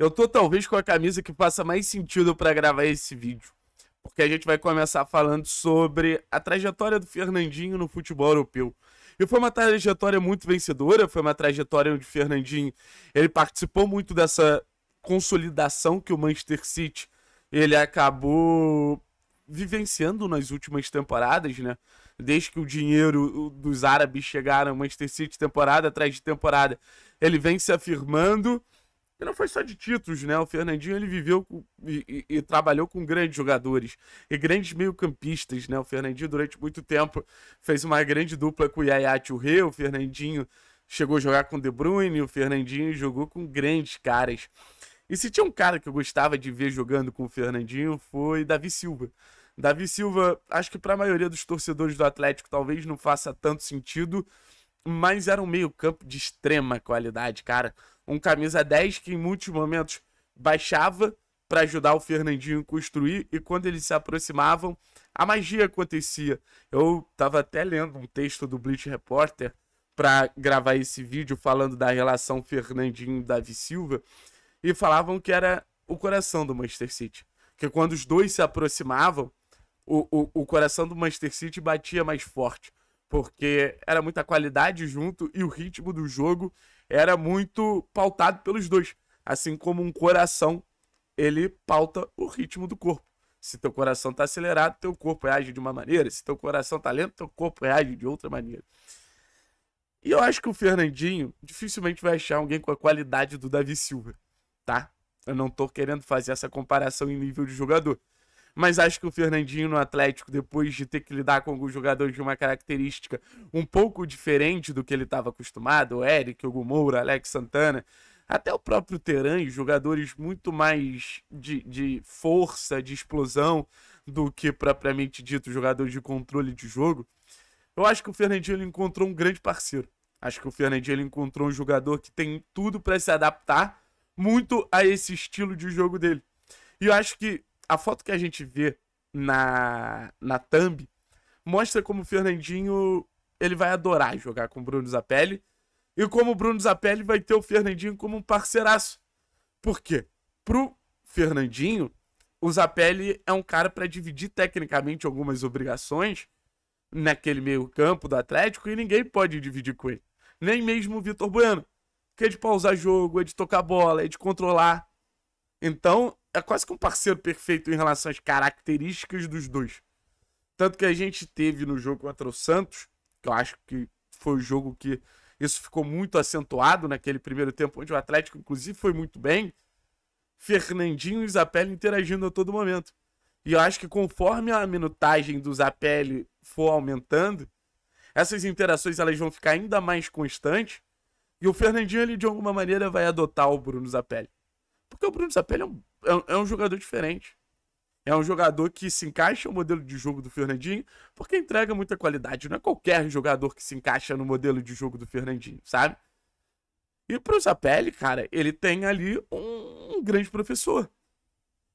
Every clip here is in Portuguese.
Eu tô talvez com a camisa que faça mais sentido para gravar esse vídeo. Porque a gente vai começar falando sobre a trajetória do Fernandinho no futebol europeu. E foi uma trajetória muito vencedora, foi uma trajetória onde o Fernandinho ele participou muito dessa consolidação que o Manchester City ele acabou vivenciando nas últimas temporadas, né? Desde que o dinheiro dos árabes chegaram, Manchester City temporada atrás de temporada, ele vem se afirmando e não foi só de títulos, né? O Fernandinho ele viveu com, e, e, e, trabalhou com grandes jogadores e grandes meio-campistas, né? O Fernandinho durante muito tempo fez uma grande dupla com o Yaya Touré, o Fernandinho chegou a jogar com o De Bruyne, o Fernandinho jogou com grandes caras. E se tinha um cara que eu gostava de ver jogando com o Fernandinho foi Davi Silva. Davi Silva, acho que para a maioria dos torcedores do Atlético talvez não faça tanto sentido, mas era um meio-campo de extrema qualidade, cara um camisa 10 que em muitos momentos baixava para ajudar o Fernandinho a construir e quando eles se aproximavam, a magia acontecia. Eu estava até lendo um texto do Blitz Reporter para gravar esse vídeo falando da relação Fernandinho Davi Silva e falavam que era o coração do Manchester City, que quando os dois se aproximavam, o, o, o coração do Manchester City batia mais forte, porque era muita qualidade junto e o ritmo do jogo era muito pautado pelos dois. Assim como um coração, ele pauta o ritmo do corpo. Se teu coração está acelerado, teu corpo reage de uma maneira. Se teu coração está lento, teu corpo reage de outra maneira. E eu acho que o Fernandinho dificilmente vai achar alguém com a qualidade do Davi Silva, tá? Eu não tô querendo fazer essa comparação em nível de jogador mas acho que o Fernandinho no Atlético, depois de ter que lidar com alguns jogadores de uma característica um pouco diferente do que ele estava acostumado, o Eric, o Gumoura, Alex Santana, até o próprio Teran, jogadores muito mais de, de força, de explosão, do que propriamente dito jogadores de controle de jogo, eu acho que o Fernandinho ele encontrou um grande parceiro. Acho que o Fernandinho ele encontrou um jogador que tem tudo para se adaptar muito a esse estilo de jogo dele. E eu acho que a foto que a gente vê na, na thumb mostra como o Fernandinho ele vai adorar jogar com o Bruno Zapelli e como o Bruno Zapelli vai ter o Fernandinho como um parceiraço. Por quê? Pro Fernandinho, o Zapelli é um cara para dividir tecnicamente algumas obrigações naquele meio-campo do Atlético e ninguém pode dividir com ele. Nem mesmo o Vitor Bueno, que é de pausar jogo, é de tocar bola, é de controlar. Então, é quase que um parceiro perfeito em relação às características dos dois. Tanto que a gente teve no jogo contra o Santos, que eu acho que foi o jogo que isso ficou muito acentuado naquele primeiro tempo, onde o Atlético, inclusive, foi muito bem. Fernandinho e Zapelli interagindo a todo momento. E eu acho que conforme a minutagem do Zapelli for aumentando, essas interações elas vão ficar ainda mais constantes. E o Fernandinho, ele, de alguma maneira, vai adotar o Bruno Zapelli. Porque o Bruno Zapelli é um é, é um jogador diferente. É um jogador que se encaixa no modelo de jogo do Fernandinho, porque entrega muita qualidade. Não é qualquer jogador que se encaixa no modelo de jogo do Fernandinho, sabe? E pro Zapelli, cara, ele tem ali um, um grande professor.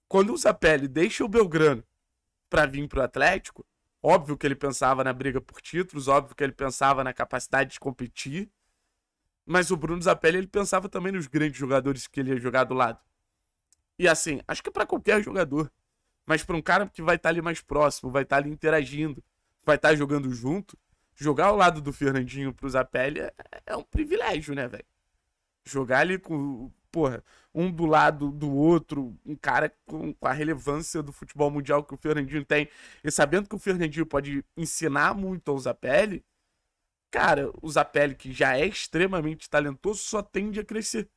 Quando o Zapelli deixa o Belgrano para vir pro Atlético, óbvio que ele pensava na briga por títulos, óbvio que ele pensava na capacidade de competir, mas o Bruno Zapelli ele pensava também nos grandes jogadores que ele ia jogar do lado. E assim, acho que para qualquer jogador. Mas para um cara que vai estar tá ali mais próximo, vai estar tá ali interagindo, vai estar tá jogando junto, jogar ao lado do Fernandinho pro Zapelli é, é um privilégio, né, velho? Jogar ali com, porra, um do lado do outro, um cara com, com, a relevância do futebol mundial que o Fernandinho tem, e sabendo que o Fernandinho pode ensinar muito ao Zapelli, cara, o Zapelli, que já é extremamente talentoso, só tende a crescer.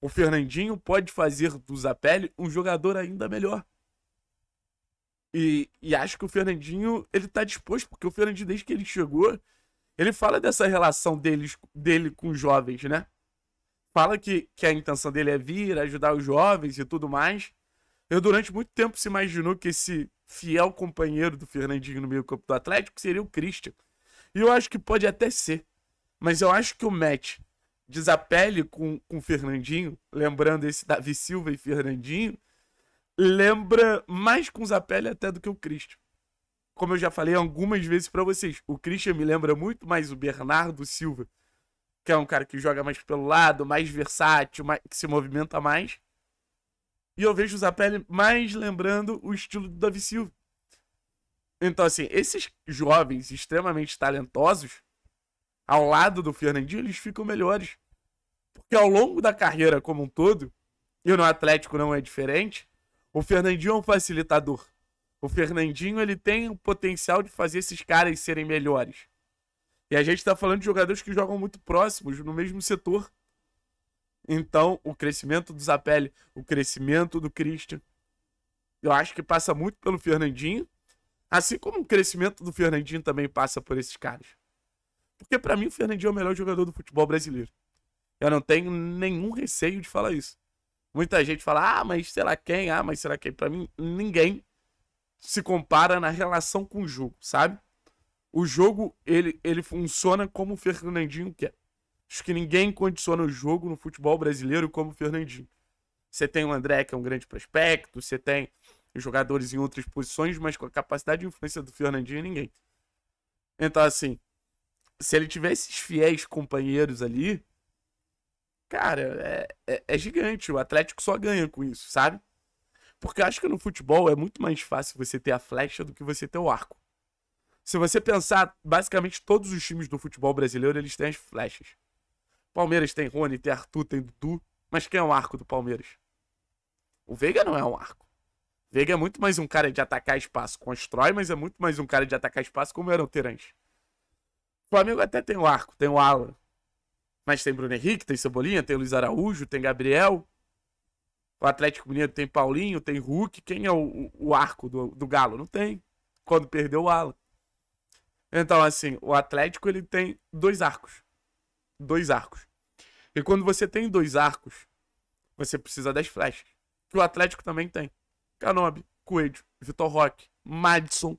O Fernandinho pode fazer do Zapelli um jogador ainda melhor. E, e, acho que o Fernandinho, ele tá disposto, porque o Fernandinho, desde que ele chegou, ele fala dessa relação deles, dele com os jovens, né? Fala que, que a intenção dele é vir, ajudar os jovens e tudo mais. Eu, durante muito tempo, se imaginou que esse fiel companheiro do Fernandinho no meio-campo do Atlético seria o Christian. E eu acho que pode até ser. Mas eu acho que o Matt desapele com, com Fernandinho, lembrando esse Davi Silva e Fernandinho, lembra mais com Zapelli até do que o Cristo. Como eu já falei algumas vezes para vocês, o Christian me lembra muito mais o Bernardo Silva, que é um cara que joga mais pelo lado, mais versátil, mais, que se movimenta mais. E eu vejo o Zapelli mais lembrando o estilo do Davi Silva. Então, assim, esses jovens extremamente talentosos ao lado do Fernandinho, eles ficam melhores. Porque ao longo da carreira como um todo, e no Atlético não é diferente, o Fernandinho é um facilitador. O Fernandinho ele tem o potencial de fazer esses caras serem melhores. E a gente está falando de jogadores que jogam muito próximos, no mesmo setor. Então, o crescimento do Zapelli, o crescimento do Christian, eu acho que passa muito pelo Fernandinho. Assim como o crescimento do Fernandinho também passa por esses caras. Porque para mim o Fernandinho é o melhor jogador do futebol brasileiro. Eu não tenho nenhum receio de falar isso. Muita gente fala, ah, mas será quem? Ah, mas será quem? É? Para mim, ninguém se compara na relação com o jogo, sabe? O jogo, ele, ele funciona como o Fernandinho quer. Acho que ninguém condiciona o jogo no futebol brasileiro como o Fernandinho. Você tem o André, que é um grande prospecto, você tem jogadores em outras posições, mas com a capacidade de influência do Fernandinho, ninguém. Então, assim, se ele tiver esses fiéis companheiros ali, cara, é, é, é, gigante. O Atlético só ganha com isso, sabe? Porque acho que no futebol é muito mais fácil você ter a flecha do que você ter o arco. Se você pensar, basicamente todos os times do futebol brasileiro, eles têm as flechas. Palmeiras tem Rony, tem Arthur, tem Dudu. Mas quem é o arco do Palmeiras? O Veiga não é um arco. Veiga é muito mais um cara de atacar espaço. Constrói, mas é muito mais um cara de atacar espaço como era o Terence. O Flamengo até tem o arco, tem o ala. Mas tem Bruno Henrique, tem Cebolinha, tem Luiz Araújo, tem Gabriel. O Atlético Mineiro tem Paulinho, tem Hulk. Quem é o, o arco do, do Galo? Não tem. Quando perdeu o ala. Então, assim, o Atlético ele tem dois arcos. Dois arcos. E quando você tem dois arcos, você precisa das flechas. Que o Atlético também tem. Canobi, Coelho, Vitor Roque, Madison,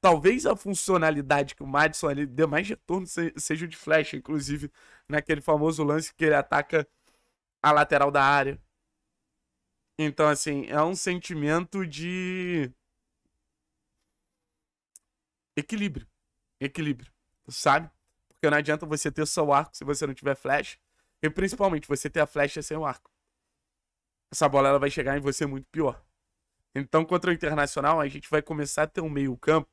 Talvez a funcionalidade que o Madison ali deu mais retorno seja o de flecha, inclusive, naquele famoso lance que ele ataca a lateral da área. Então, assim, é um sentimento de equilíbrio. Equilíbrio, sabe? Porque não adianta você ter só o arco se você não tiver flecha. E principalmente você ter a flecha sem o arco. Essa bola ela vai chegar em você muito pior. Então, contra o Internacional, a gente vai começar a ter um meio-campo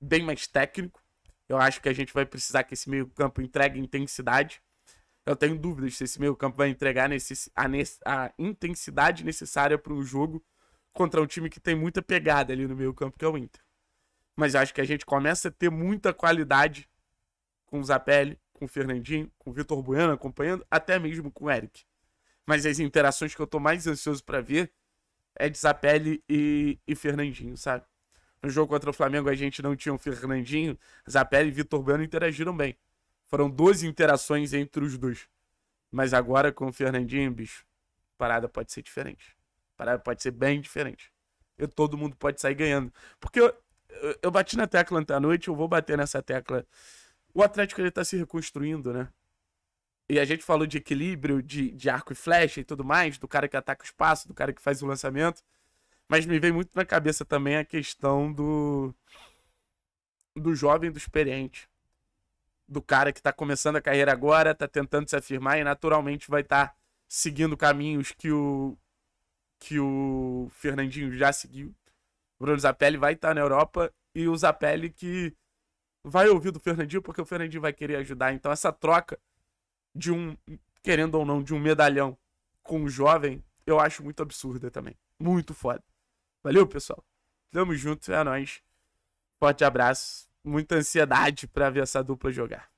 bem mais técnico. Eu acho que a gente vai precisar que esse meio-campo entregue intensidade. Eu tenho dúvidas se esse meio-campo vai entregar nesse, a, a intensidade necessária para um jogo contra um time que tem muita pegada ali no meio-campo, que é o Inter. Mas eu acho que a gente começa a ter muita qualidade com o Zapelli, com o Fernandinho, com o Vitor Bueno acompanhando, até mesmo com o Eric. Mas as interações que eu estou mais ansioso para ver é de Zapelli e, e Fernandinho, sabe? No jogo contra o Flamengo, a gente não tinha o Fernandinho. Zapelli e Vitor Bueno interagiram bem. Foram 12 interações entre os dois. Mas agora com o Fernandinho, bicho, a parada pode ser diferente. A parada pode ser bem diferente. E todo mundo pode sair ganhando. Porque eu, eu, eu bati na tecla ontem à noite, eu vou bater nessa tecla. O Atlético ele tá se reconstruindo, né? E a gente falou de equilíbrio, de, de arco e flecha e tudo mais, do cara que ataca o espaço, do cara que faz o lançamento. Mas me vem muito na cabeça também a questão do. do jovem, do experiente. Do cara que tá começando a carreira agora, tá tentando se afirmar e naturalmente vai estar tá seguindo caminhos que o. que o Fernandinho já seguiu. Bruno Zapelli vai estar tá na Europa e o Zapelli que vai ouvir do Fernandinho porque o Fernandinho vai querer ajudar. Então essa troca de um, querendo ou não, de um medalhão com um jovem, eu acho muito absurda também. Muito foda. Valeu, pessoal. Tamo junto, é nóis. Forte abraço. Muita ansiedade para ver essa dupla jogar.